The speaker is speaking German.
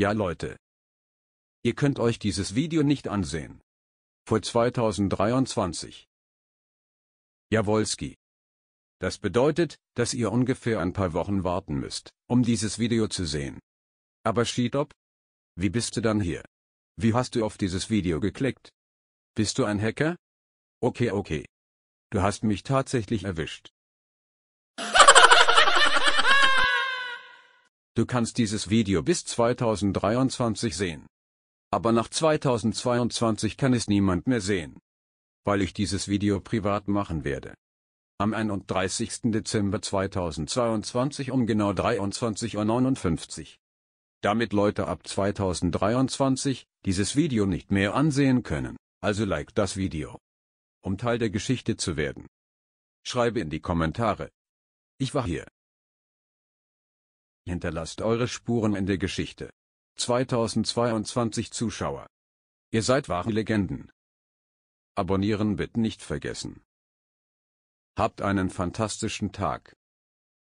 Ja Leute. Ihr könnt euch dieses Video nicht ansehen. Vor 2023. Jawolski. Das bedeutet, dass ihr ungefähr ein paar Wochen warten müsst, um dieses Video zu sehen. Aber Schiedop? Wie bist du dann hier? Wie hast du auf dieses Video geklickt? Bist du ein Hacker? Okay okay. Du hast mich tatsächlich erwischt. Du kannst dieses Video bis 2023 sehen. Aber nach 2022 kann es niemand mehr sehen. Weil ich dieses Video privat machen werde. Am 31. Dezember 2022 um genau 23.59 Uhr. Damit Leute ab 2023 dieses Video nicht mehr ansehen können, also like das Video. Um Teil der Geschichte zu werden. Schreibe in die Kommentare. Ich war hier. Hinterlasst eure Spuren in der Geschichte. 2022 Zuschauer. Ihr seid wahre Legenden. Abonnieren bitte nicht vergessen. Habt einen fantastischen Tag.